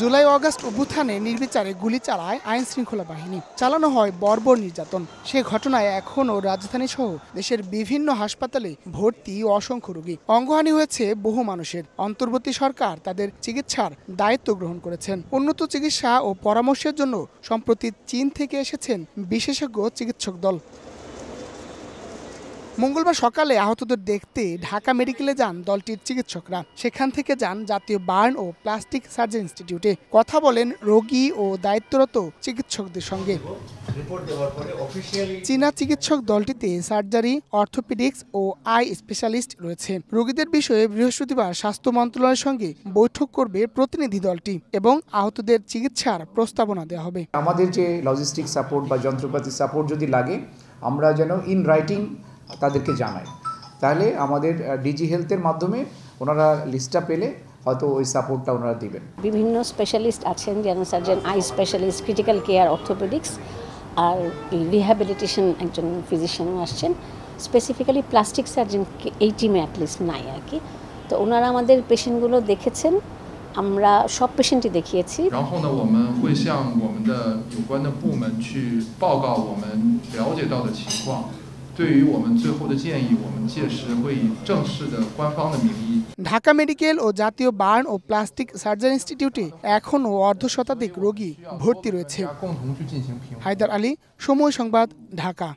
July August অভ্যুত্থানে নির্বিচারে গুলি চালায় আইন শৃঙ্খলা বাহিনী চালানো হয় বর্বর নির্যাতন সে ঘটনায় এখনও রাজধানী সহ দেশের বিভিন্ন হাসপাতালে ভর্তি অসংখ্য রোগী অঙ্গহানি হয়েছে বহু মানুষের অন্তর্বর্তী সরকার তাদের চিকিৎসার দায়িত্ব গ্রহণ করেছেন উন্নত চিকিৎসা ও পরামর্শের জন্য সম্প্রতি চীন থেকে এসেছেন বিশেষজ্ঞ চিকিৎসক দল মঙ্গলবার সকালে আহতদের দেখতে ঢাকা মেডিকেলে যান দলটির চিকিৎসকরা সেখান থেকে যান জাতীয় বার্ন ও প্লাস্টিক সার্জন ইনস্টিটিউটে কথা বলেন রোগী ও দায়িত্বরত চিকিৎসকদের সঙ্গে চীনা চিকিৎসক দলটিতে সার্জারি অর্থোপেডিক্স ও আই স্পেশালিস্ট রয়েছে রোগীদের বিষয়ে বৃহস্পতিবার স্বাস্থ্য মন্ত্রণালয়ের সঙ্গে বৈঠক করবে প্রতিনিধি দলটি এবং আহতদের চিকিৎসার প্রস্তাবনা দেওয়া হবে আমাদের যে লজিস্টিক সাপোর্ট বা যন্ত্রপাতি সাপোর্ট যদি লাগে আমরা যেন ইন রাইটিং তাদেরকে জানাই তাহলে আমাদের ডিজি হেলথের মাধ্যমে ওনারা লিস্টটা পেলে হয়তো ওই সাপোর্টটা ওনারা দিবেন বিভিন্ন স্পেশালিস্ট আছেন general surgeon eye specialist critical care orthopaedics আর রিহ্যাবিলিটেশন একজন ফিজিশিয়ানও আসছেন স্পেসিফিক্যালি প্লাস্টিক সার্জন এই টিমে অ্যাটলিস্ট নাই আর কি তো ওনারা আমাদের পেশেন্টগুলো দেখেছেন আমরা সব পেশেন্টই দেখিয়েছি ঢাকা মেডিকেল ও জাতীয় বার্ন ও প্লাস্টিক সার্জারি ইনস্টিটিউটে এখনও অর্ধ শতাধিক রোগী ভর্তি রয়েছে হায়দার আলী সময় সংবাদ ঢাকা